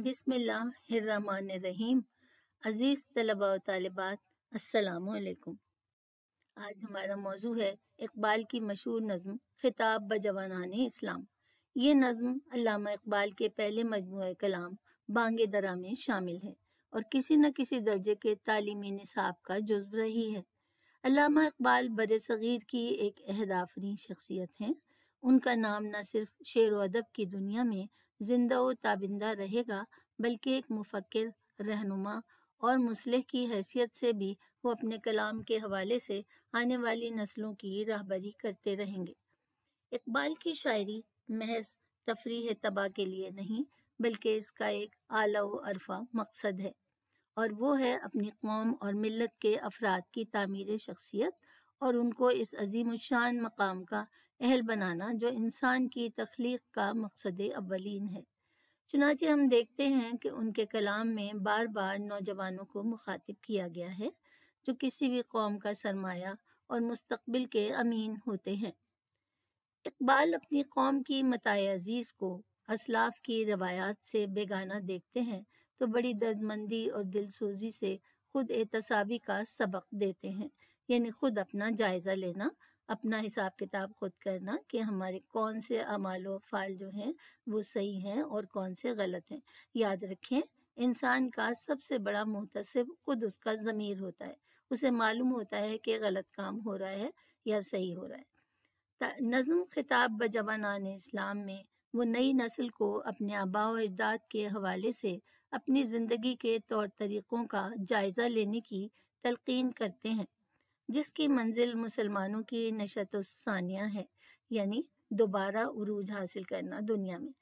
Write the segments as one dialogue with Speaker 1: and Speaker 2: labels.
Speaker 1: بسم اللہ الرحمن الرحیم طلبہ طلباء طالبات السلام علیکم آج ہمارا موضوع ہے اقبال کی مشہور نظم خطاب بجوانان اسلام یہ نظم علامہ اقبال کے پہلے مجموعہ کلام بانگ درا میں شامل ہے اور کسی نہ کسی درجے کے تعلیمی نصاب کا جزو رہی ہے علامہ اقبال بر صغیر کی ایک اہدافری شخصیت ہیں ان کا نام نہ صرف شیر و ادب کی دنیا میں زندہ و تابندہ رہے گا بلکہ ایک مفکر رہنما اور مسلح کی حیثیت سے بھی وہ اپنے کلام کے حوالے سے آنے والی نسلوں کی راہبری کرتے رہیں گے اقبال کی شاعری محض تفریح تباہ کے لیے نہیں بلکہ اس کا ایک اعلیٰ و عرفہ مقصد ہے اور وہ ہے اپنی قوم اور ملت کے افراد کی تعمیر شخصیت اور ان کو اس عظیم الشان مقام کا اہل بنانا جو انسان کی تخلیق کا مقصد اولین ہے چنانچہ ہم دیکھتے ہیں کہ ان کے کلام میں بار بار نوجوانوں کو مخاطب کیا گیا ہے جو کسی بھی قوم کا سرمایہ اور مستقبل کے امین ہوتے ہیں اقبال اپنی قوم کی عزیز کو اسلاف کی روایات سے بیگانہ دیکھتے ہیں تو بڑی درد مندی اور دل سوزی سے خود احتسابی کا سبق دیتے ہیں یعنی خود اپنا جائزہ لینا اپنا حساب کتاب خود کرنا کہ ہمارے کون سے اعمال و افعال جو ہیں وہ صحیح ہیں اور کون سے غلط ہیں یاد رکھیں انسان کا سب سے بڑا محتسب خود اس کا ضمیر ہوتا ہے اسے معلوم ہوتا ہے کہ غلط کام ہو رہا ہے یا صحیح ہو رہا ہے نظم خطاب بجوانان اسلام میں وہ نئی نسل کو اپنے آبا و اجداد کے حوالے سے اپنی زندگی کے طور طریقوں کا جائزہ لینے کی تلقین کرتے ہیں جس کی منزل مسلمانوں کی نشت ثانیہ ہے یعنی دوبارہ عروج حاصل کرنا دنیا میں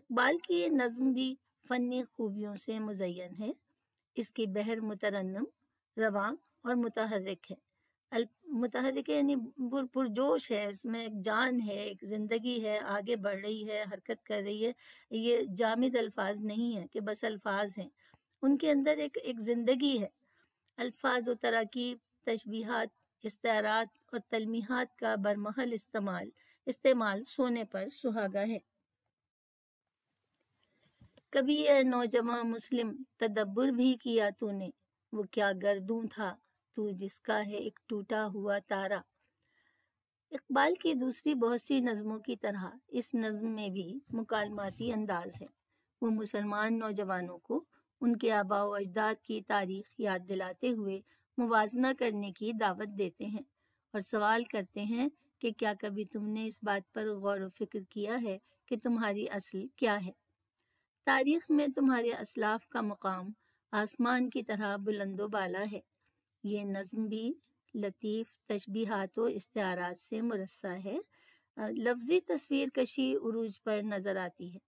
Speaker 1: اقبال کی یہ نظم بھی فنی خوبیوں سے مزین ہے اس کی بہر مترنم رواں اور متحرک ہے متحرک یعنی پرجوش ہے اس میں ایک جان ہے ایک زندگی ہے آگے بڑھ رہی ہے حرکت کر رہی ہے یہ جامد الفاظ نہیں ہے کہ بس الفاظ ہیں ان کے اندر ایک ایک زندگی ہے الفاظ و ترقی تجبیحات استعارات اور تلمیحات کا برمحل استعمال استعمال سونے پر سہاگا ہے کبھی اے نوجوان مسلم تدبر بھی کیا تو نے وہ کیا گردوں تھا تو جس کا ہے ایک ٹوٹا ہوا تارا اقبال کی دوسری بہت سی نظموں کی طرح اس نظم میں بھی مکالماتی انداز ہے وہ مسلمان نوجوانوں کو ان کے آبا و اجداد کی تاریخ یاد دلاتے ہوئے موازنہ کرنے کی دعوت دیتے ہیں اور سوال کرتے ہیں کہ کیا کبھی تم نے اس بات پر غور و فکر کیا ہے کہ تمہاری اصل کیا ہے تاریخ میں تمہارے اسلاف کا مقام آسمان کی طرح بلند و بالا ہے یہ نظم بھی لطیف تشبیہات و اشتہارات سے مرسہ ہے لفظی تصویر کشی عروج پر نظر آتی ہے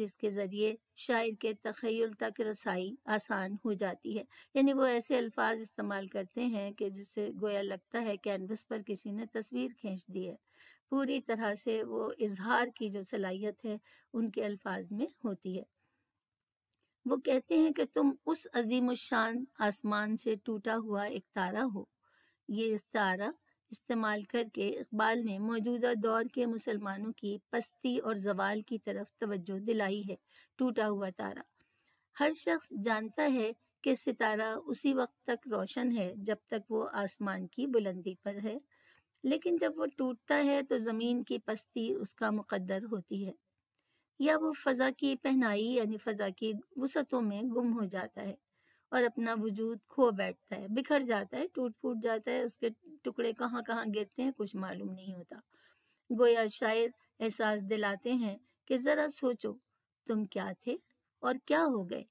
Speaker 1: جس کے ذریعے شاعر کے تخیل تک رسائی آسان ہو جاتی ہے یعنی وہ ایسے الفاظ استعمال کرتے ہیں کہ جس سے گویا لگتا ہے کینوس پر کسی نے تصویر کھینچ دی ہے پوری طرح سے وہ اظہار کی جو صلاحیت ہے ان کے الفاظ میں ہوتی ہے وہ کہتے ہیں کہ تم اس عظیم الشان آسمان سے ٹوٹا ہوا ایک تارہ ہو یہ اس تارہ استعمال کر کے اقبال نے موجودہ دور کے مسلمانوں کی پستی اور زوال کی طرف توجہ دلائی ہے ٹوٹا ہوا تارہ ہر شخص جانتا ہے کہ ستارہ اسی وقت تک روشن ہے جب تک وہ آسمان کی بلندی پر ہے لیکن جب وہ ٹوٹتا ہے تو زمین کی پستی اس کا مقدر ہوتی ہے یا وہ فضا کی پہنائی یعنی فضا کی وسعتوں میں گم ہو جاتا ہے اور اپنا وجود کھو بیٹھتا ہے بکھر جاتا ہے ٹوٹ پھوٹ جاتا ہے اس کے ٹکڑے کہاں کہاں گرتے ہیں کچھ معلوم نہیں ہوتا گویا احساس دلاتے ہیں کہ ذرا سوچو تم کیا تھے اور کیا ہو گئے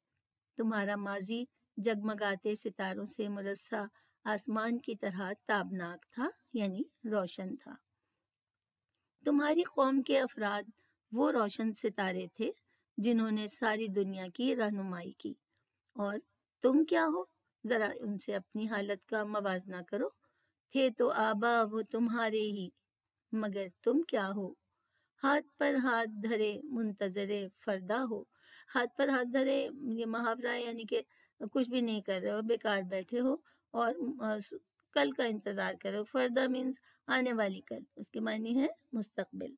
Speaker 1: تمہارا ماضی جگمگاتے ستاروں سے مرسا آسمان کی طرح تابناک تھا یعنی روشن تھا تمہاری قوم کے افراد وہ روشن ستارے تھے جنہوں نے ساری دنیا کی رہنمائی کی اور تم کیا ہو ذرا ان سے اپنی حالت کا موازنہ کرو تھے تو آبا وہ تمہارے ہی مگر تم کیا ہو ہاتھ پر ہاتھ دھرے منتظر فردا ہو ہاتھ پر ہاتھ دھرے یہ محاورہ یعنی کہ کچھ بھی نہیں کر رہے ہو بیکار بیٹھے ہو اور کل کا انتظار کرو فردا مینس آنے والی کل اس کے معنی ہے مستقبل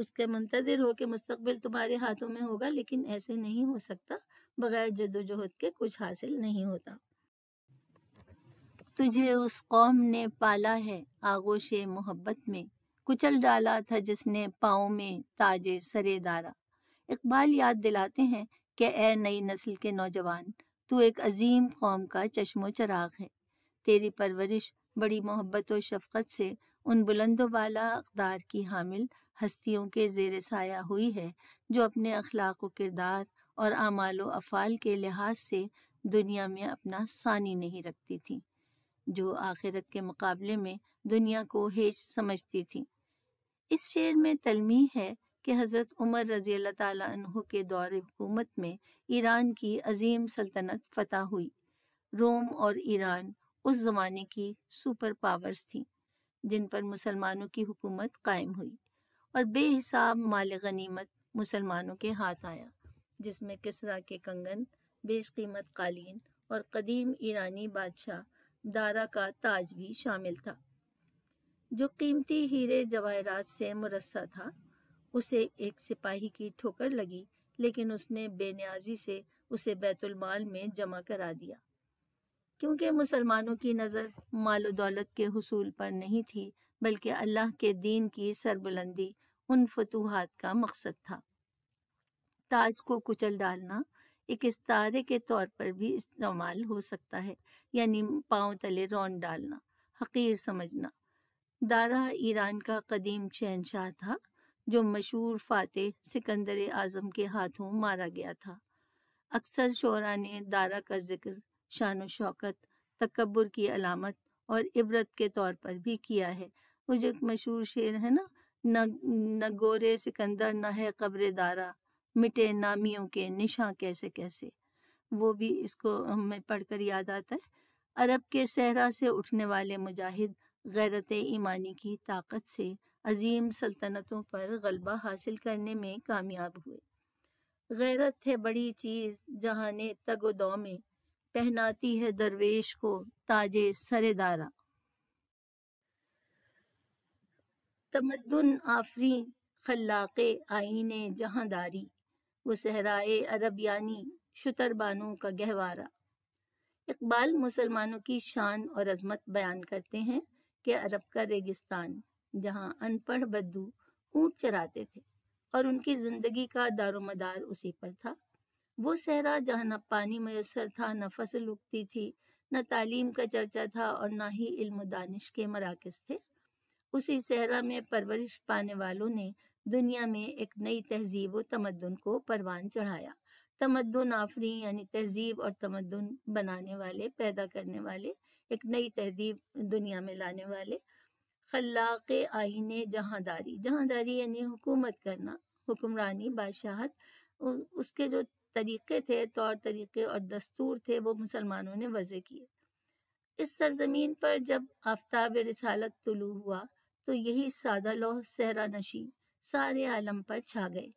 Speaker 1: اس کے منتظر ہو کہ مستقبل تمہارے ہاتھوں میں ہوگا لیکن ایسے نہیں ہو سکتا بغیر جد و جہد کے کچھ حاصل نہیں ہوتا تجھے اس قوم نے پالا ہے آغوش محبت میں کچل ڈالا تھا جس نے پاؤں میں تاج سرے دارا اقبال یاد دلاتے ہیں کہ اے نئی نسل کے نوجوان تو ایک عظیم قوم کا چشم و چراغ ہے تیری پرورش بڑی محبت و شفقت سے ان بلند و بالا اقدار کی حامل ہستیوں کے زیر سایہ ہوئی ہے جو اپنے اخلاق و کردار اور اعمال و افعال کے لحاظ سے دنیا میں اپنا ثانی نہیں رکھتی تھی جو آخرت کے مقابلے میں دنیا کو ہیج سمجھتی تھی اس شعر میں تلمی ہے کہ حضرت عمر رضی اللہ تعالیٰ عنہ کے دور حکومت میں ایران کی عظیم سلطنت فتح ہوئی روم اور ایران اس زمانے کی سپر پاورز تھیں جن پر مسلمانوں کی حکومت قائم ہوئی اور بے حساب مال غنیمت مسلمانوں کے ہاتھ آیا جس میں کسرا کے کنگن بیش قیمت قالین اور قدیم ایرانی بادشاہ دارا کا تاج بھی شامل تھا جو قیمتی ہیرے جواہرات سے مرسا تھا اسے ایک سپاہی کی ٹھوکر لگی لیکن اس نے بے نیازی سے اسے بیت المال میں جمع کرا دیا کیونکہ مسلمانوں کی نظر مال و دولت کے حصول پر نہیں تھی بلکہ اللہ کے دین کی سربلندی ان فتوحات کا مقصد تھا تاج کو کچل ڈالنا ایک استارے کے طور پر بھی استعمال ہو سکتا ہے یعنی پاؤں تلے رون ڈالنا حقیر سمجھنا دارا ایران کا قدیم شہنشاہ تھا جو مشہور فاتح سکندر اعظم کے ہاتھوں مارا گیا تھا اکثر شعراء نے دارا کا ذکر شان و شوکت تکبر کی علامت اور عبرت کے طور پر بھی کیا ہے وہ جو ایک مشہور شعر ہے نا نہ گورے سکندر نہ ہے قبر دارا مٹے نامیوں کے نشاں کیسے کیسے وہ بھی اس کو ہمیں پڑھ کر یاد آتا ہے عرب کے صحرا سے اٹھنے والے مجاہد غیرت ایمانی کی طاقت سے عظیم سلطنتوں پر غلبہ حاصل کرنے میں کامیاب ہوئے غیرت ہے بڑی چیز جہاں نے میں پہناتی ہے درویش کو تاج سر دارا تمدن آفری خلاق آئین جہاں داری وہ صحرائے عرب یعنی شتر بانوں کا گہوارہ اقبال مسلمانوں کی شان اور عظمت بیان کرتے ہیں کہ عرب کا ریگستان جہاں ان پڑھ بدو اونٹ چراتے تھے اور ان کی زندگی کا دار و مدار اسی پر تھا وہ صحرا جہاں نہ پانی میسر تھا نہ فصل اگتی تھی نہ تعلیم کا چرچا تھا اور نہ ہی علم و دانش کے مراکز تھے اسی صحرا میں پرورش پانے والوں نے دنیا میں ایک نئی تہذیب و تمدن کو پروان چڑھایا تمدن آفری یعنی تہذیب اور تمدن بنانے والے پیدا کرنے والے ایک نئی تہذیب دنیا میں لانے والے خلاق آئین جہاں داری جہاں داری یعنی حکومت کرنا حکمرانی بادشاہت اس کے جو طریقے تھے طور طریقے اور دستور تھے وہ مسلمانوں نے وضع کیے اس سرزمین پر جب آفتاب رسالت طلوع ہوا تو یہی سادہ لوہ صحرا نشین سارے عالم پر چھا گئے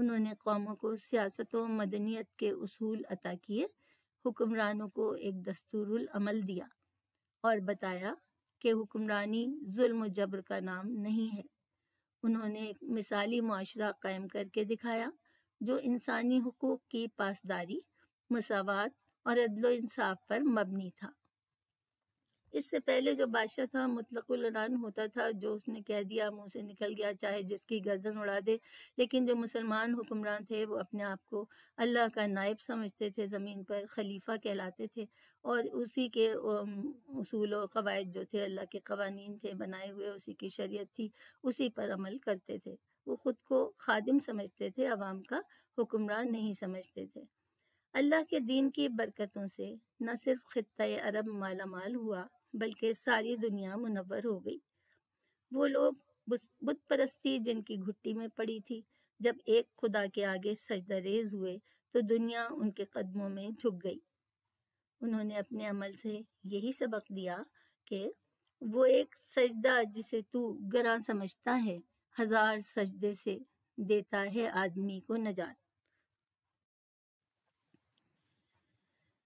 Speaker 1: انہوں نے قوموں کو سیاست و مدنیت کے اصول عطا کیے حکمرانوں کو ایک دستور العمل دیا اور بتایا کہ حکمرانی ظلم و جبر کا نام نہیں ہے انہوں نے ایک مثالی معاشرہ قائم کر کے دکھایا جو انسانی حقوق کی پاسداری مساوات اور عدل و انصاف پر مبنی تھا اس سے پہلے جو بادشاہ تھا مطلق العنان ہوتا تھا جو اس نے کہہ دیا منہ سے نکل گیا چاہے جس کی گردن اڑا دے لیکن جو مسلمان حکمران تھے وہ اپنے آپ کو اللہ کا نائب سمجھتے تھے زمین پر خلیفہ کہلاتے تھے اور اسی کے اصول و قواعد جو تھے اللہ کے قوانین تھے بنائے ہوئے اسی کی شریعت تھی اسی پر عمل کرتے تھے وہ خود کو خادم سمجھتے تھے عوام کا حکمران نہیں سمجھتے تھے اللہ کے دین کی برکتوں سے نہ صرف خطۂ عرب مالا مال ہوا بلکہ ساری دنیا منور ہو گئی وہ لوگ بت پرستی جن کی گھٹی میں پڑی تھی جب ایک خدا کے آگے سجدہ ریز ہوئے تو دنیا ان کے قدموں میں جھک گئی انہوں نے اپنے عمل سے یہی سبق دیا کہ وہ ایک سجدہ جسے تو گراں سمجھتا ہے ہزار سجدے سے دیتا ہے آدمی کو نجات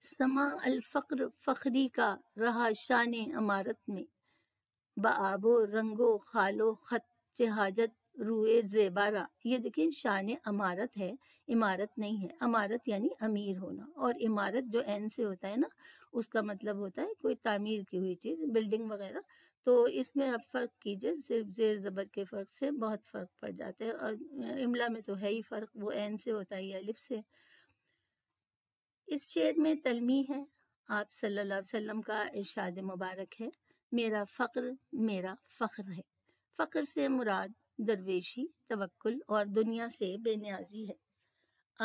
Speaker 1: سما الفقر فخری کا رہا شان عمارت میں بآب و رنگ و خال و خط جہاجت روئے زیبارہ یہ دیکھیں شان عمارت ہے عمارت نہیں ہے عمارت یعنی امیر ہونا اور عمارت جو این سے ہوتا ہے نا اس کا مطلب ہوتا ہے کوئی تعمیر کی ہوئی چیز بلڈنگ وغیرہ تو اس میں آپ فرق کیجئے صرف زیر زبر کے فرق سے بہت فرق پڑ جاتا ہے اور املا میں تو ہے ہی فرق وہ این سے ہوتا یا الف سے اس شعر میں تلمی ہے آپ صلی اللہ علیہ وسلم کا ارشاد مبارک ہے میرا فقر میرا فخر ہے فقر سے مراد درویشی توکل اور دنیا سے بے نیازی ہے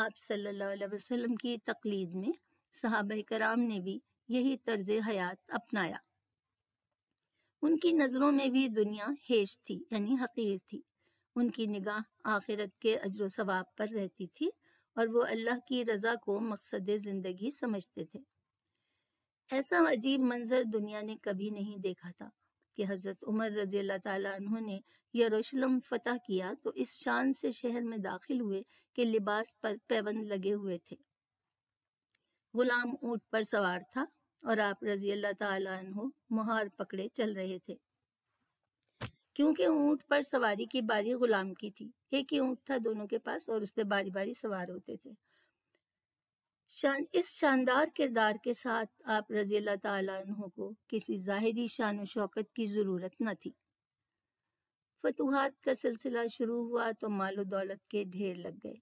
Speaker 1: آپ صلی اللہ علیہ وسلم کی تقلید میں صحابہ کرام نے بھی یہی طرز حیات اپنایا ان کی نظروں میں بھی دنیا ہیش تھی یعنی حقیر تھی ان کی نگاہ آخرت کے اجر و ثواب پر رہتی تھی اور وہ اللہ کی رضا کو مقصد زندگی سمجھتے تھے ایسا عجیب منظر دنیا نے کبھی نہیں دیکھا تھا کہ حضرت عمر رضی اللہ تعالیٰ عنہ نے یروشلم فتح کیا تو اس شان سے شہر میں داخل ہوئے کہ لباس پر پیوند لگے ہوئے تھے غلام اونٹ پر سوار تھا اور آپ رضی اللہ تعالیٰ عنہ مہار پکڑے چل رہے تھے کیونکہ اونٹ پر سواری کی باری غلام کی تھی ایک ہی اونٹ تھا دونوں کے پاس اور اس اس باری باری سوار ہوتے تھے شاندار کردار کے ساتھ آپ رضی اللہ تعالیٰ عنہ کو کسی ظاہری شان و شوکت کی ضرورت نہ تھی فتوحات کا سلسلہ شروع ہوا تو مال و دولت کے ڈھیر لگ گئے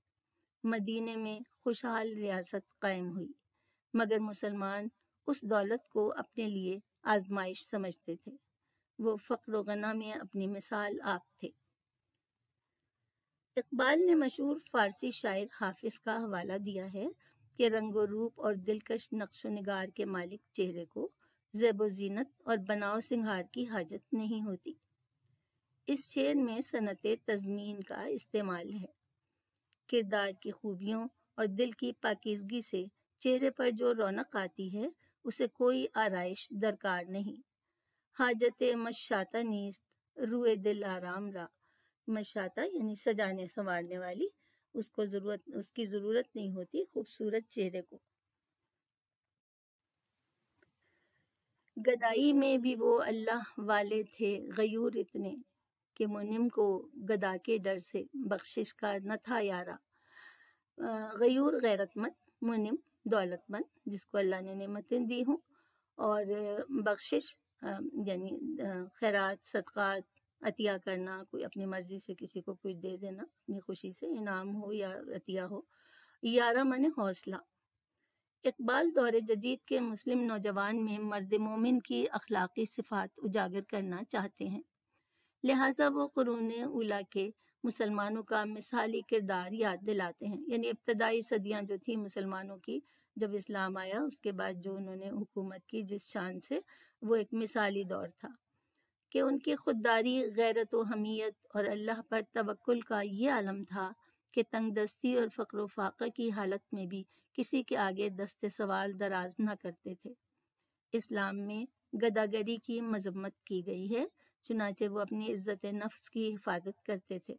Speaker 1: مدینے میں خوشحال ریاست قائم ہوئی مگر مسلمان اس دولت کو اپنے لیے آزمائش سمجھتے تھے وہ فقر و غنا میں اپنی مثال آپ تھے اقبال نے مشہور فارسی شاعر حافظ کا حوالہ دیا ہے کہ رنگ و روپ اور دلکش نقش و نگار کے مالک چہرے کو زیب و زینت اور بناو سنگھار کی حاجت نہیں ہوتی اس شعر میں صنعت تزمین کا استعمال ہے کردار کی خوبیوں اور دل کی پاکیزگی سے چہرے پر جو رونق آتی ہے اسے کوئی آرائش درکار نہیں حاجت مشاتا نیست روئے دل آرام را مشاتا یعنی سجانے سنوارنے والی اس کو ضرورت اس کی ضرورت نہیں ہوتی خوبصورت چہرے کو گدائی میں بھی وہ اللہ والے تھے غیور اتنے کہ منم کو گدا کے ڈر سے بخشش کا نہ تھا یارا غیور غیرت مند منم دولت مند جس کو اللہ نے نعمتیں دی ہوں اور بخشش یعنی خیرات صدقات عطیہ کرنا کوئی اپنی مرضی سے کسی کو کچھ دے دینا اپنی خوشی سے انعام ہو یا عطیہ ہو یارہ من حوصلہ اقبال دور جدید کے مسلم نوجوان میں مرد مومن کی اخلاقی صفات اجاگر کرنا چاہتے ہیں لہٰذا وہ قرون اولا کے مسلمانوں کا مثالی کردار یاد دلاتے ہیں یعنی ابتدائی صدیاں جو تھی مسلمانوں کی جب اسلام آیا اس کے بعد جو انہوں نے حکومت کی جس شان سے وہ ایک مثالی دور تھا کہ ان کی خودداری غیرت و حمیت اور اللہ پر توکل کا یہ عالم تھا کہ تنگ دستی اور فقر و فاقہ کی حالت میں بھی کسی کے آگے دست سوال دراز نہ کرتے تھے اسلام میں گداگری کی مذمت کی گئی ہے چنانچہ وہ اپنی عزت نفس کی حفاظت کرتے تھے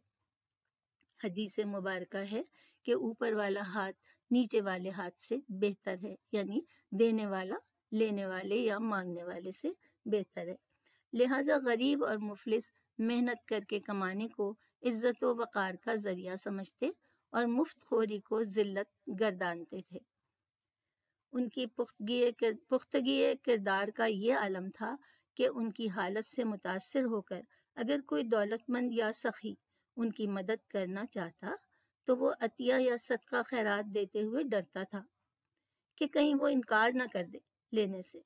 Speaker 1: حدیث مبارکہ ہے کہ اوپر والا ہاتھ نیچے والے ہاتھ سے بہتر ہے یعنی دینے والا لینے والے یا مانگنے والے سے بہتر ہے لہذا غریب اور مفلس محنت کر کے کمانے کو عزت و وقار کا ذریعہ سمجھتے اور مفت خوری کو ذلت گردانتے تھے ان کی پختگی کردار کا یہ عالم تھا کہ ان کی حالت سے متاثر ہو کر اگر کوئی دولت مند یا سخی ان کی مدد کرنا چاہتا تو وہ عطیہ یا صدقہ خیرات دیتے ہوئے ڈرتا تھا کہ کہیں وہ انکار نہ کر دے لینے سے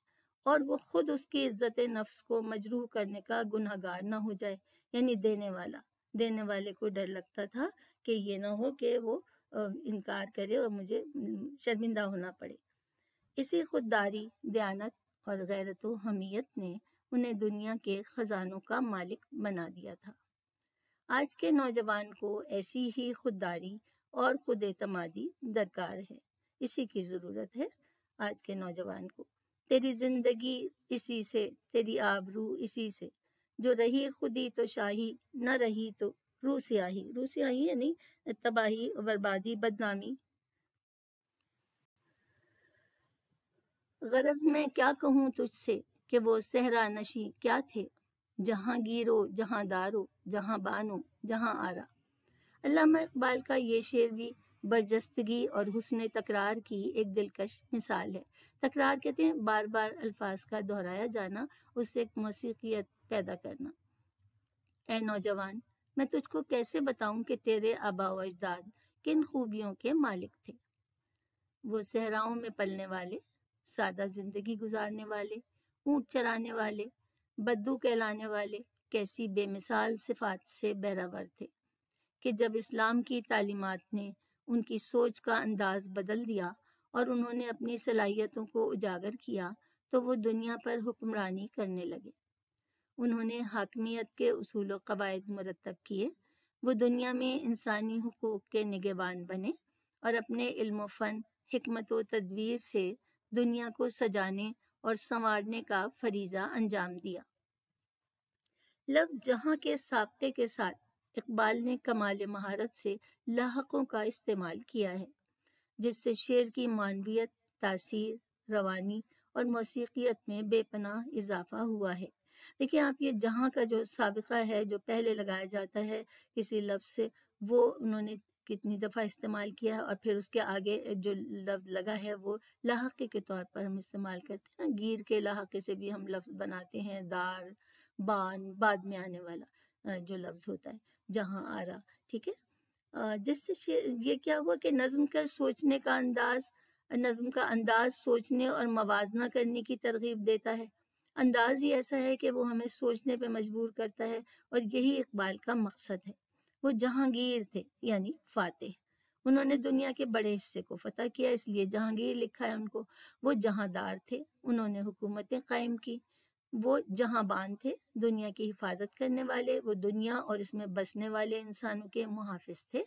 Speaker 1: اور وہ خود اس کی عزت نفس کو مجروح کرنے کا گناہ گار نہ ہو جائے یعنی دینے والا دینے والے کو ڈر لگتا تھا کہ یہ نہ ہو کہ وہ انکار کرے اور مجھے شرمندہ ہونا پڑے اسی خودداری دیانت اور غیرت و حمیت نے انہیں دنیا کے خزانوں کا مالک بنا دیا تھا آج کے نوجوان کو ایسی ہی خودداری اور خود اعتمادی درکار ہے اسی کی ضرورت ہے آج کے نوجوان کو تیری زندگی اسی سے تیری آبرو اسی سے جو رہی خودی تو شاہی نہ رہی تو رو سیاہی سیاہی یعنی تباہی بربادی بدنامی غرض میں کیا کہوں تجھ سے کہ وہ صحرا نشی کیا تھے جہاں گیرو جہاں دارو جہاں بانو جہاں آرا علامہ اقبال کا یہ شعر بھی برجستگی اور حسن تکرار کی ایک دلکش مثال ہے تکرار کہتے ہیں بار بار الفاظ کا دہرایا جانا اس سے ایک موسیقیت پیدا کرنا اے نوجوان میں تجھ کو کیسے بتاؤں کہ تیرے آبا و اجداد کن خوبیوں کے مالک تھے وہ صحراؤں میں پلنے والے سادہ زندگی گزارنے والے اونٹ چرانے والے بدو کہلانے والے کیسی بے مثال صفات سے بہراور تھے کہ جب اسلام کی تعلیمات نے ان کی سوچ کا انداز بدل دیا اور انہوں نے اپنی صلاحیتوں کو اجاگر کیا تو وہ دنیا پر حکمرانی کرنے لگے انہوں نے حاکمیت کے اصول و قواعد مرتب کیے وہ دنیا میں انسانی حقوق کے نگہبان بنے اور اپنے علم و فن حکمت و تدبیر سے دنیا کو سجانے اور سنوارنے کا فریضہ انجام دیا لفظ جہاں کے سابقے کے ساتھ اقبال نے کمال مہارت سے لاحقوں کا استعمال کیا ہے جس سے شعر کی معنویت تاثیر روانی اور موسیقیت میں بے پناہ اضافہ ہوا ہے دیکھیں آپ یہ جہاں کا جو سابقہ ہے جو پہلے لگایا جاتا ہے کسی لفظ سے وہ انہوں نے کتنی دفعہ استعمال کیا ہے اور پھر اس کے آگے جو لفظ لگا ہے وہ لاحقے کے طور پر ہم استعمال کرتے ہیں گیر کے لاحقے سے بھی ہم لفظ بناتے ہیں دار بان بعد میں آنے والا جو لفظ ہوتا ہے جہاں آ رہا ٹھیک ہے جس سے یہ کیا ہوا کہ نظم کا سوچنے کا انداز نظم کا انداز سوچنے اور موازنہ کرنے کی ترغیب دیتا ہے انداز ہی ایسا ہے کہ وہ ہمیں سوچنے پہ مجبور کرتا ہے اور یہی اقبال کا مقصد ہے وہ جہانگیر تھے یعنی فاتح انہوں نے دنیا کے بڑے حصے کو فتح کیا اس لیے جہانگیر لکھا ہے ان کو وہ جہاں دار تھے انہوں نے حکومتیں قائم کی وہ جہاں باندھ تھے دنیا کی حفاظت کرنے والے وہ دنیا اور اس میں بسنے والے انسانوں کے محافظ تھے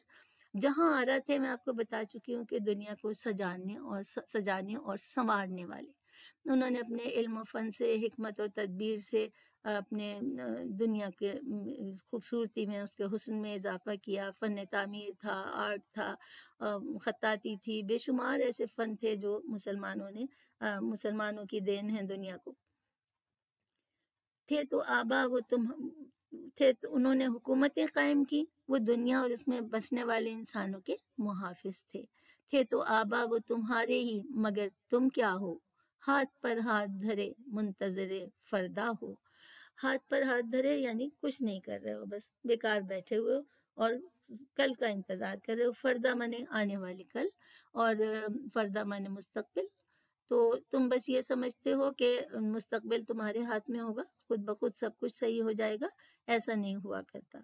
Speaker 1: جہاں آ رہا تھے میں آپ کو بتا چکی ہوں کہ دنیا کو سجانے اور سجانے اور سنوارنے والے انہوں نے اپنے علم و فن سے حکمت اور تدبیر سے اپنے دنیا کے خوبصورتی میں اس کے حسن میں اضافہ کیا فن تعمیر تھا آرٹ تھا خطاطی تھی بے شمار ایسے فن تھے جو مسلمانوں نے مسلمانوں کی دین ہیں دنیا کو تھے تو آبا وہ تم تھے تو انہوں نے حکومتیں قائم کی وہ دنیا اور اس میں بسنے والے انسانوں کے محافظ تھے تھے تو آبا وہ تمہارے ہی مگر تم کیا ہو ہاتھ پر ہاتھ دھرے منتظر فردا ہو ہاتھ پر ہاتھ دھرے یعنی کچھ نہیں کر رہے ہو بس بیکار بیٹھے ہوئے ہو اور کل کا انتظار کر رہے ہو فردہ مانے آنے والی کل اور فردہ مانے مستقبل تو تم بس یہ سمجھتے ہو کہ مستقبل تمہارے ہاتھ میں ہوگا خود بخود سب کچھ صحیح ہو جائے گا ایسا نہیں ہوا کرتا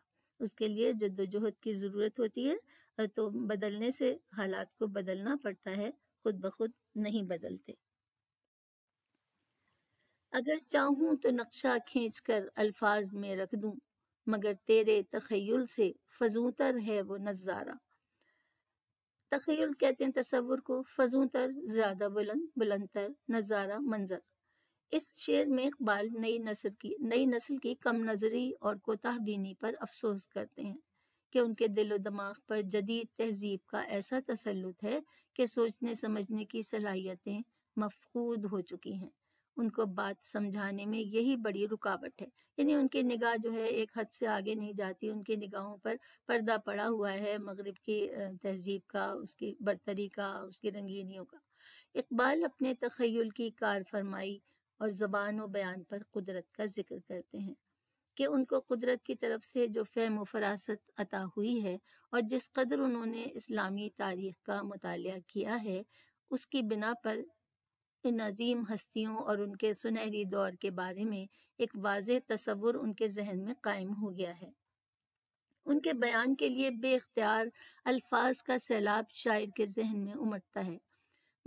Speaker 1: اس کے لیے جد و جہد کی ضرورت ہوتی ہے تو بدلنے سے حالات کو بدلنا پڑتا ہے خود بخود نہیں بدلتے اگر چاہوں تو نقشہ کھینچ کر الفاظ میں رکھ دوں مگر تیرے تخیل سے فضوتر تر ہے وہ نظارہ تخیل کہتے ہیں تصور کو فضوں تر زیادہ بلند بلند تر نظارہ منظر اس شعر میں اقبال نئی نسل کی نئی نسل کی کم نظری اور کوتاہ بینی پر افسوس کرتے ہیں کہ ان کے دل و دماغ پر جدید تہذیب کا ایسا تسلط ہے کہ سوچنے سمجھنے کی صلاحیتیں مفقود ہو چکی ہیں ان کو بات سمجھانے میں یہی بڑی رکاوٹ ہے یعنی ان کی نگاہ جو ہے ایک حد سے آگے نہیں جاتی ان کی نگاہوں پر پردہ پڑا ہوا ہے مغرب کی تہذیب کا اس کی برتری کا اس کی رنگینیوں کا اقبال اپنے تخیل کی کار فرمائی اور زبان و بیان پر قدرت کا ذکر کرتے ہیں کہ ان کو قدرت کی طرف سے جو فہم و فراست عطا ہوئی ہے اور جس قدر انہوں نے اسلامی تاریخ کا مطالعہ کیا ہے اس کی بنا پر ان عظیم ہستیوں اور ان کے سنہری دور کے بارے میں ایک واضح تصور ان کے ذہن میں قائم ہو گیا ہے ان کے بیان کے لیے بے اختیار الفاظ کا سیلاب شاعر کے ذہن میں امٹتا ہے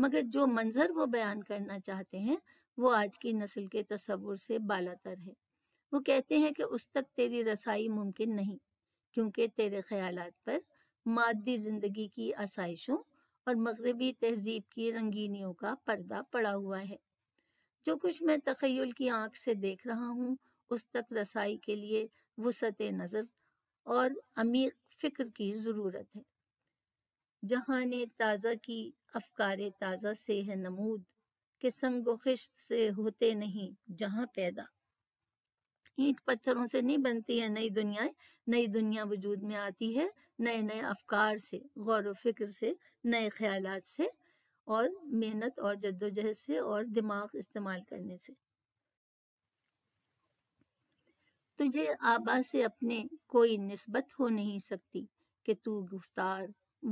Speaker 1: مگر جو منظر وہ بیان کرنا چاہتے ہیں وہ آج کی نسل کے تصور سے بالا تر ہے وہ کہتے ہیں کہ اس تک تیری رسائی ممکن نہیں کیونکہ تیرے خیالات پر مادی زندگی کی آسائشوں اور مغربی تہذیب کی رنگینیوں کا پردہ پڑا ہوا ہے جو کچھ میں تخیل کی آنکھ سے دیکھ رہا ہوں اس تک رسائی کے لیے وسط نظر اور عمیق فکر کی ضرورت ہے جہاں نے تازہ کی افکار تازہ سے ہے نمود کہ سنگ و خشت سے ہوتے نہیں جہاں پیدا اینٹ پتھروں سے نہیں بنتی ہے نئی دنیا نئی دنیا وجود میں آتی ہے نئے نئے افکار سے غور و فکر سے نئے خیالات سے اور محنت اور جد و جہد سے اور دماغ استعمال کرنے سے تجھے آبا سے اپنے کوئی نسبت ہو نہیں سکتی کہ تو گفتار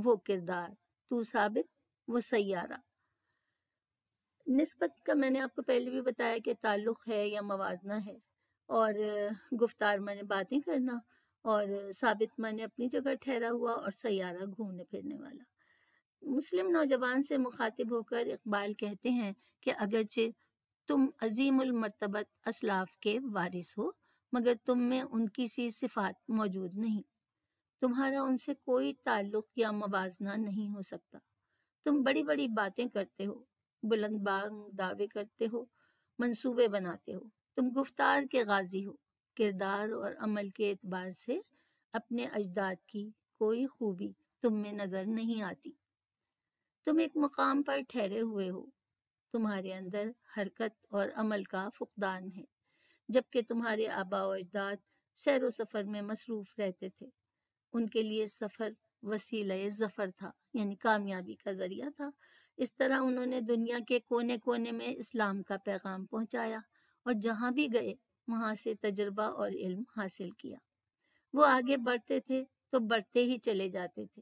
Speaker 1: وہ کردار تو ثابت وہ سیارہ نسبت کا میں نے آپ کو پہلے بھی بتایا کہ تعلق ہے یا موازنہ ہے اور گفتار میں نے باتیں کرنا اور ثابت میں نے اپنی جگہ ٹھہرا ہوا اور سیارہ گھومنے پھرنے والا مسلم نوجوان سے مخاطب ہو کر اقبال کہتے ہیں کہ اگرچہ تم عظیم المرتبت اسلاف کے وارث ہو مگر تم میں ان کی سی صفات موجود نہیں تمہارا ان سے کوئی تعلق یا موازنہ نہیں ہو سکتا تم بڑی بڑی باتیں کرتے ہو بلند بانگ دعوے کرتے ہو منصوبے بناتے ہو تم گفتار کے غازی ہو کردار اور عمل کے اعتبار سے اپنے اجداد کی کوئی خوبی تم میں نظر نہیں آتی تم ایک مقام پر ٹھہرے ہوئے ہو تمہارے اندر حرکت اور عمل کا فقدان ہے جبکہ تمہارے آبا و اجداد سیر و سفر میں مصروف رہتے تھے ان کے لیے سفر وسیلہ ظفر تھا یعنی کامیابی کا ذریعہ تھا اس طرح انہوں نے دنیا کے کونے کونے میں اسلام کا پیغام پہنچایا اور جہاں بھی گئے وہاں سے تجربہ اور علم حاصل کیا وہ آگے بڑھتے تھے تو بڑھتے ہی چلے جاتے تھے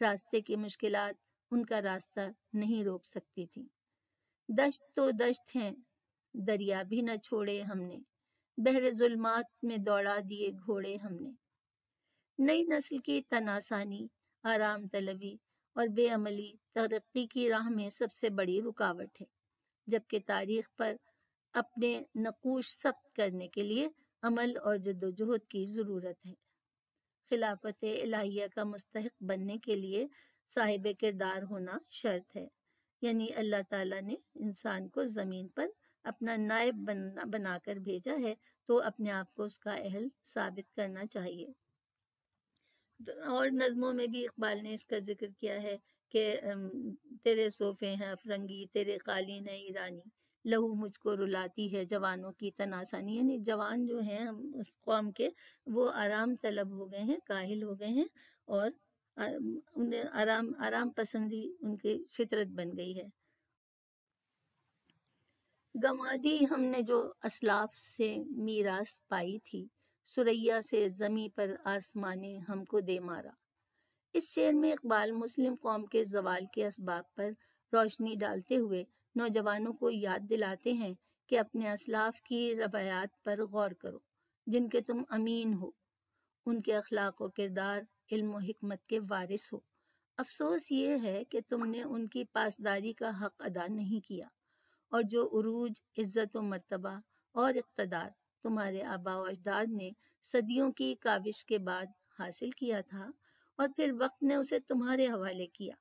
Speaker 1: راستے کی مشکلات ان کا راستہ نہیں روک سکتی تھی دشت دشت تو ہیں دریا بھی نہ چھوڑے ہم نے بحر ظلمات میں دوڑا دیے گھوڑے ہم نے نئی نسل کی تناسانی آرام طلبی اور بے عملی ترقی کی راہ میں سب سے بڑی رکاوٹ ہے جبکہ تاریخ پر اپنے نقوش سخت کرنے کے لیے عمل اور جدوجہد کی ضرورت ہے خلافت الہیہ کا مستحق بننے کے لیے صاحب کردار ہونا شرط ہے یعنی اللہ تعالیٰ نے انسان کو زمین پر اپنا نائب بنا کر بھیجا ہے تو اپنے آپ کو اس کا اہل ثابت کرنا چاہیے اور نظموں میں بھی اقبال نے اس کا ذکر کیا ہے کہ تیرے صوفے ہیں افرنگی تیرے قالین ہیں ایرانی لہو مجھ کو رلاتی ہے جوانوں کی تناسانی یعنی جوان جو ہیں اس قوم کے وہ آرام طلب ہو گئے ہیں کاہل ہو گئے ہیں اور آرام پسندی ان فطرت بن گئی ہے گمادی ہم نے جو اسلاف سے میراث پائی تھی سریا سے زمیں پر آسمانے ہم کو دے مارا اس شیر میں اقبال مسلم قوم کے زوال کے اسباب پر روشنی ڈالتے ہوئے نوجوانوں کو یاد دلاتے ہیں کہ اپنے اسلاف کی روایات پر غور کرو جن کے تم امین ہو ان کے اخلاق و کردار علم و حکمت کے وارث ہو افسوس یہ ہے کہ تم نے ان کی پاسداری کا حق ادا نہیں کیا اور جو عروج عزت و مرتبہ اور اقتدار تمہارے آبا و اجداد نے صدیوں کی کاوش کے بعد حاصل کیا تھا اور پھر وقت نے اسے تمہارے حوالے کیا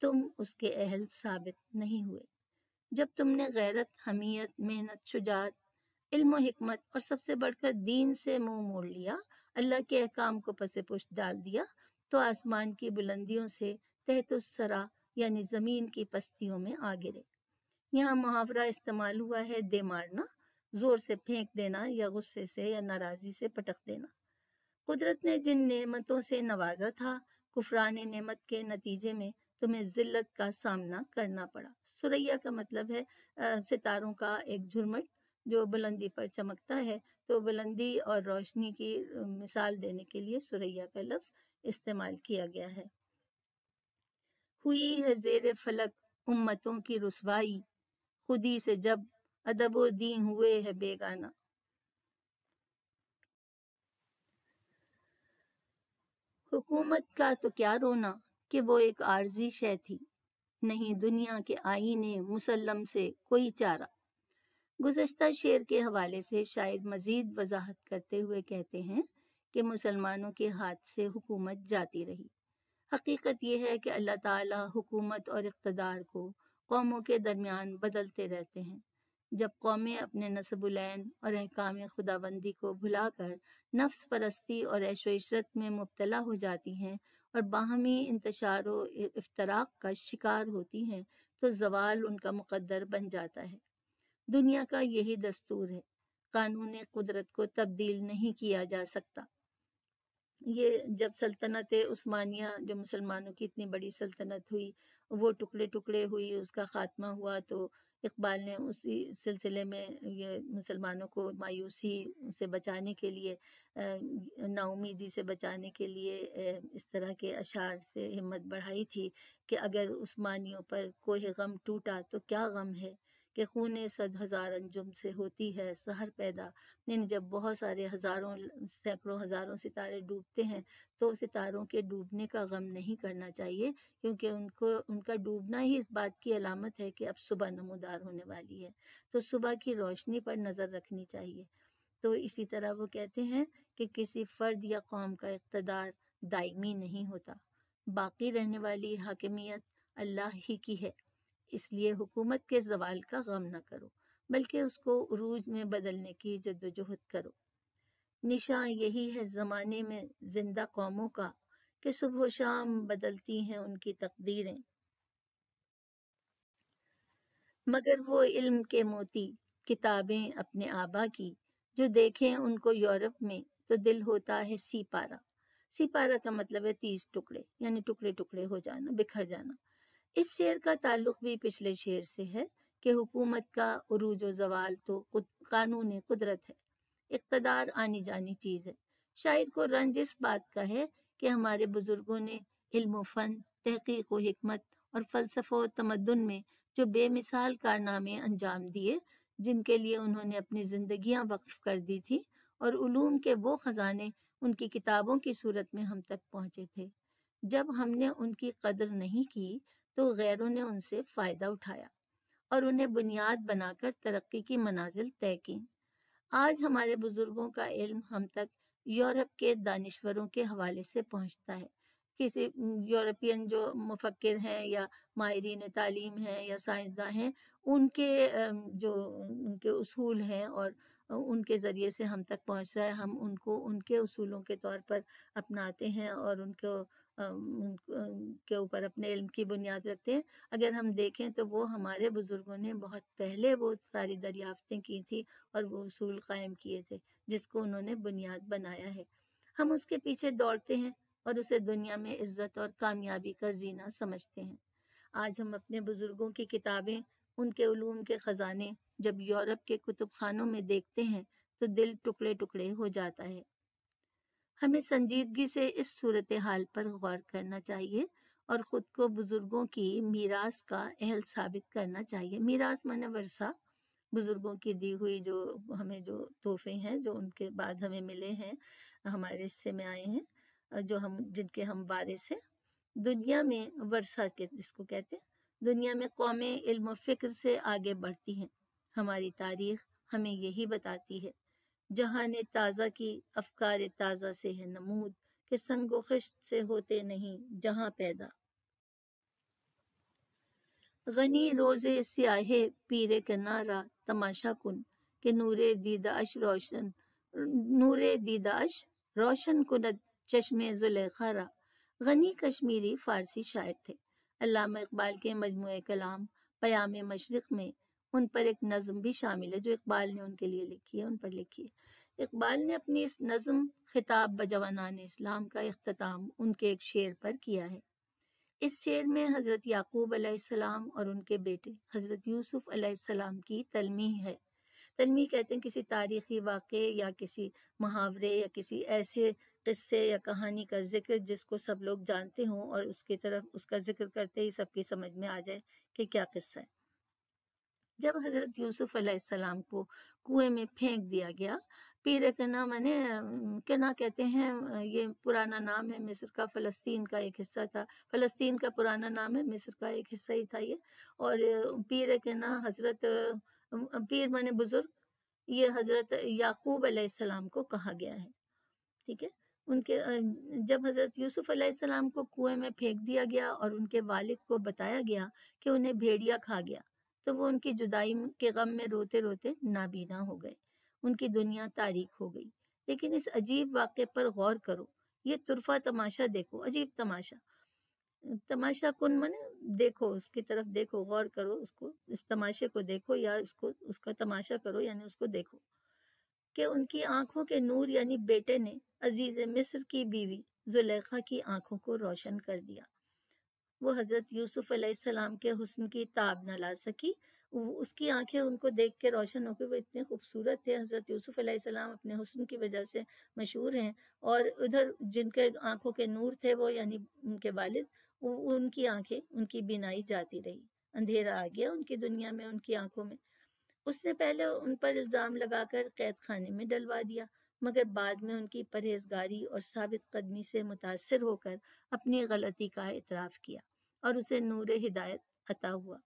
Speaker 1: تم اس کے اہل ثابت نہیں ہوئے جب تم نے غیرت حمیت محنت شجاعت علم و حکمت اور سب سے بڑھ کر دین سے منہ موڑ لیا اللہ کے احکام کو پس پشت ڈال دیا تو آسمان کی بلندیوں سے تحت السرا یعنی زمین کی پستیوں میں آ گرے یہاں محاورہ استعمال ہوا ہے دے مارنا زور سے پھینک دینا یا غصے سے یا ناراضی سے پٹک دینا قدرت نے جن نعمتوں سے نوازا تھا کفران نعمت کے نتیجے میں تمہیں ذلت کا سامنا کرنا پڑا سوریا کا مطلب ہے ستاروں کا ایک جھرمٹ جو بلندی پر چمکتا ہے تو بلندی اور روشنی کی مثال دینے کے لیے سریا کا لفظ استعمال کیا گیا ہے ہوئی ہے زیر فلک امتوں کی رسوائی خودی سے جب ادب و دی ہوئے ہے بے حکومت کا تو کیا رونا کہ وہ ایک عارضی شے تھی نہیں دنیا کے آئینے مسلم سے کوئی چارہ گزشتہ شعر کے حوالے سے شاید مزید وضاحت کرتے ہوئے کہتے ہیں کہ مسلمانوں کے ہاتھ سے حکومت جاتی رہی حقیقت یہ ہے کہ اللہ تعالی حکومت اور اقتدار کو قوموں کے درمیان بدلتے رہتے ہیں جب قومیں اپنے نصب العین اور احکام خدا بندی کو بھلا کر نفس پرستی اور عشرت میں مبتلا ہو جاتی ہیں اور باہمی انتشار و افتراق کا شکار ہوتی ہیں تو زوال ان کا مقدر بن جاتا ہے دنیا کا یہی دستور ہے قانون قدرت کو تبدیل نہیں کیا جا سکتا یہ جب سلطنت عثمانیہ جو مسلمانوں کی اتنی بڑی سلطنت ہوئی وہ ٹکڑے ٹکڑے ہوئی اس کا خاتمہ ہوا تو اقبال نے اسی سلسلے میں یہ مسلمانوں کو مایوسی سے بچانے کے لیے ناؤمیدی سے بچانے کے لیے اس طرح کے اشعار سے ہمت بڑھائی تھی کہ اگر عثمانیوں پر کوئی غم ٹوٹا تو کیا غم ہے کہ خون صد ہزار انجم سے ہوتی ہے سحر پیدا یعنی جب بہت سارے ہزاروں سینکڑوں ہزاروں ستارے ڈوبتے ہیں تو ستاروں کے ڈوبنے کا غم نہیں کرنا چاہیے کیونکہ ان کو ان کا ڈوبنا ہی اس بات کی علامت ہے کہ اب صبح نمودار ہونے والی ہے تو صبح کی روشنی پر نظر رکھنی چاہیے تو اسی طرح وہ کہتے ہیں کہ کسی فرد یا قوم کا اقتدار دائمی نہیں ہوتا باقی رہنے والی حاکمیت اللہ ہی کی ہے اس لیے حکومت کے زوال کا غم نہ کرو بلکہ اس کو عروج میں بدلنے کی جد و جہد کرو نشاں یہی ہے زمانے میں زندہ قوموں کا کہ صبح و شام بدلتی ہیں ان کی تقدیریں مگر وہ علم کے موتی کتابیں اپنے آبا کی جو دیکھیں ان کو یورپ میں تو دل ہوتا ہے سی پارا سی پارا کا مطلب ہے تیز ٹکڑے یعنی ٹکڑے ٹکڑے ہو جانا بکھر جانا اس شعر کا تعلق بھی پچھلے شعر سے ہے کہ حکومت کا عروج و زوال تو قانون قدرت ہے اقتدار آنی جانی چیز ہے شاعر کو رنج اس بات کا ہے کہ ہمارے بزرگوں نے علم و فن تحقیق و حکمت اور فلسفہ و تمدن میں جو بے مثال کارنامے انجام دیے جن کے لیے انہوں نے اپنی زندگیاں وقف کر دی تھی اور علوم کے وہ خزانے ان کی کتابوں کی صورت میں ہم تک پہنچے تھے جب ہم نے ان کی قدر نہیں کی تو غیروں نے ان سے فائدہ اٹھایا اور انہیں بنیاد بنا کر ترقی کی منازل طے کی آج ہمارے بزرگوں کا علم ہم تک یورپ کے دانشوروں کے حوالے سے پہنچتا ہے کسی یورپین جو مفکر ہیں یا ماہرین تعلیم ہیں یا سائنسداں ہیں ان کے جو ان کے اصول ہیں اور ان کے ذریعے سے ہم تک پہنچ رہا ہے ہم ان کو ان کے اصولوں کے طور پر اپناتے ہیں اور ان کو ان کے اوپر اپنے علم کی بنیاد رکھتے ہیں اگر ہم دیکھیں تو وہ ہمارے بزرگوں نے بہت پہلے وہ ساری دریافتیں کی تھی اور وہ اصول قائم کیے تھے جس کو انہوں نے بنیاد بنایا ہے ہم اس کے پیچھے دوڑتے ہیں اور اسے دنیا میں عزت اور کامیابی کا زینہ سمجھتے ہیں آج ہم اپنے بزرگوں کی کتابیں ان کے علوم کے خزانے جب یورپ کے کتب خانوں میں دیکھتے ہیں تو دل ٹکڑے ٹکڑے ہو جاتا ہے ہمیں سنجیدگی سے اس صورتحال پر غور کرنا چاہیے اور خود کو بزرگوں کی میراث کا اہل ثابت کرنا چاہیے مانا ورثہ بزرگوں کی دی ہوئی جو ہمیں جو تحفے ہیں جو ان کے بعد ہمیں ملے ہیں ہمارے حصے میں آئے ہیں جو ہم جن کے ہم وارث ہیں دنیا میں ورثہ کے جس کو کہتے ہیں دنیا میں قومیں علم و فکر سے آگے بڑھتی ہیں ہماری تاریخ ہمیں یہی بتاتی ہے جہاں نے تازہ افکار تازہ سے ہے نمود کہ سنگ و خشت سے ہوتے نہیں جہاں پیدا غنی پیرے سیاح تماشا کن کہ نور دیداش روشن دیداش روشن کنت چشم زلی خا غنی کشمیری فارسی شاعر تھے علامہ اقبال کے مجموعہ کلام پیام مشرق میں ان پر ایک نظم بھی شامل ہے جو اقبال نے ان کے لیے لکھی ہے ان پر لکھی ہے اقبال نے اپنی اس نظم خطاب بجوانان اسلام کا اختتام ان کے ایک شعر پر کیا ہے اس شعر میں حضرت یعقوب علیہ السلام اور ان کے بیٹے حضرت یوسف علیہ السلام کی تلمی ہے تلمی کہتے ہیں کسی تاریخی واقع یا کسی محاورے یا کسی ایسے قصے یا کہانی کا ذکر جس کو سب لوگ جانتے ہوں اور اس کی طرف اس کا ذکر کرتے ہی سب کی سمجھ میں آ جائے کہ کیا قصہ ہے جب حضرت یوسف علیہ السلام کو کنویں میں پھینک دیا گیا پیر کا نام میں نے کیا نا کہتے ہیں یہ پرانا نام ہے مصر کا فلسطین کا ایک حصہ تھا فلسطین کا پرانا نام ہے مصر کا ایک حصہ ہی تھا یہ اور پیر کا نام حضرت پیر نے بزرگ یہ حضرت یعقوب علیہ السلام کو کہا گیا ہے ٹھیک ہے ان کے جب حضرت یوسف علیہ السلام کو کنویں میں پھینک دیا گیا اور ان کے والد کو بتایا گیا کہ انہیں بھیڑیا کھا گیا تو وہ ان کی جدائی کے غم میں روتے روتے نابینا ہو گئے ان کی دنیا تاریخ ہو گئی لیکن اس عجیب واقعے پر غور کرو یہ طرفہ تماشا دیکھو عجیب تماشا تماشا کن من دیکھو اس کی طرف دیکھو غور کرو اس کو اس تماشے کو دیکھو یا اس کو اس کا تماشا کرو یعنی اس کو دیکھو کہ ان کی آنکھوں کے نور یعنی بیٹے نے عزیز مصر کی بیوی زلیخا کی آنکھوں کو روشن کر دیا وہ حضرت یوسف علیہ السلام کے حسن کی تاب نہ لا سکی اس کی آنکھیں ان کو دیکھ کے روشن ہو کے وہ اتنے خوبصورت تھے حضرت یوسف علیہ السلام اپنے حسن کی وجہ سے مشہور ہیں اور ادھر جن کے آنکھوں کے نور تھے وہ یعنی ان کے والد ان کی آنکھیں ان کی بینائی جاتی رہی اندھیرا آ گیا ان کی دنیا میں ان کی آنکھوں میں اس نے پہلے ان پر الزام لگا کر قید خانے میں ڈلوا دیا مگر بعد میں ان کی پرہیزگاری اور ثابت قدمی سے متاثر ہو کر اپنی غلطی کا اعتراف کیا اور اسے نور ہدایت عطا ہوا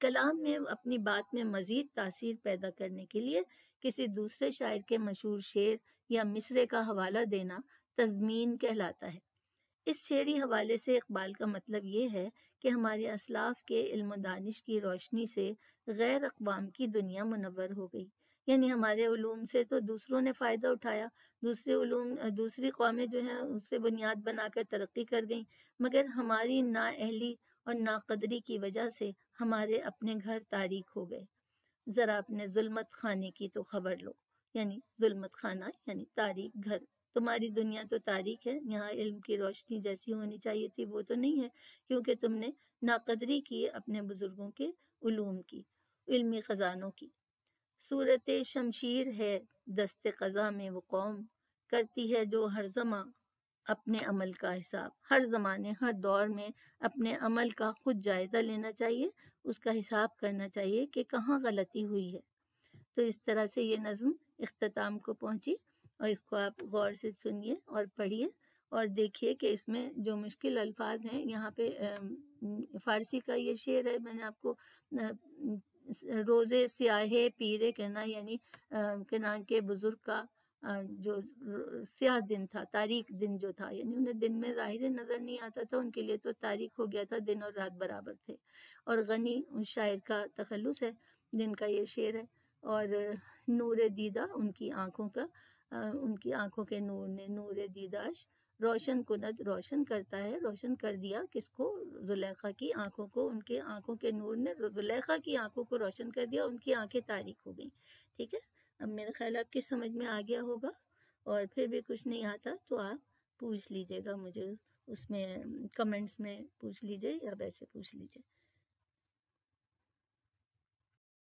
Speaker 1: کلام میں اپنی بات میں مزید تاثیر پیدا کرنے کے لیے کسی دوسرے شاعر کے مشہور شعر یا مصرے کا حوالہ دینا تزمین کہلاتا ہے اس شعری حوالے سے اقبال کا مطلب یہ ہے کہ ہمارے اسلاف کے علم و دانش کی روشنی سے غیر اقوام کی دنیا منور ہو گئی یعنی ہمارے علوم سے تو دوسروں نے فائدہ اٹھایا دوسرے علوم دوسری قومیں جو ہیں اس سے بنیاد بنا کر ترقی کر گئیں مگر ہماری نااہلی اور ناقدری کی وجہ سے ہمارے اپنے گھر تاریخ ہو گئے ذرا اپنے ظلمت خانے کی تو خبر لو یعنی ظلمت خانہ یعنی تاریخ گھر تمہاری دنیا تو تاریخ ہے یہاں علم کی روشنی جیسی ہونی چاہیے تھی وہ تو نہیں ہے کیونکہ تم نے ناقدری کی اپنے بزرگوں کے علوم کی علمی خزانوں کی صورت شمشیر ہے دست قضا میں وہ قوم کرتی ہے جو ہر زمان اپنے عمل کا حساب ہر زمانے ہر دور میں اپنے عمل کا خود جائزہ لینا چاہیے اس کا حساب کرنا چاہیے کہ کہاں غلطی ہوئی ہے تو اس طرح سے یہ نظم اختتام کو پہنچی اور اس کو آپ غور سے سنیے اور پڑھیے اور دیکھیے کہ اس میں جو مشکل الفاظ ہیں یہاں پہ فارسی کا یہ شعر ہے میں نے آپ کو روزے سیاہ پیرے کرنا یعنی کنان نام بزرگ کا جو سیاہ دن تھا تاریخ دن جو تھا یعنی انہیں دن میں ظاہر نظر نہیں آتا تھا ان کے لیے تو تاریخ ہو گیا تھا دن اور رات برابر تھے اور غنی ان شاعر کا تخلص ہے جن کا یہ شعر ہے اور نور دیدہ ان کی آنکھوں کا ان کی آنکھوں کے نور نے نور دیداش روشن کنت روشن کرتا ہے روشن کر دیا کس کو زلیخا کی آنکھوں کو ان کے آنکھوں کے نور نے زلیخا کی آنکھوں کو روشن کر دیا ان کی آنکھیں تاریخ ہو گئیں ٹھیک ہے اب میرے خیال آپ کس سمجھ میں آ گیا ہوگا اور پھر بھی کچھ نہیں آتا تو آپ پوچھ لیجئے گا مجھے اس میں کمنٹس میں پوچھ لیجئے یا ویسے پوچھ لیجئے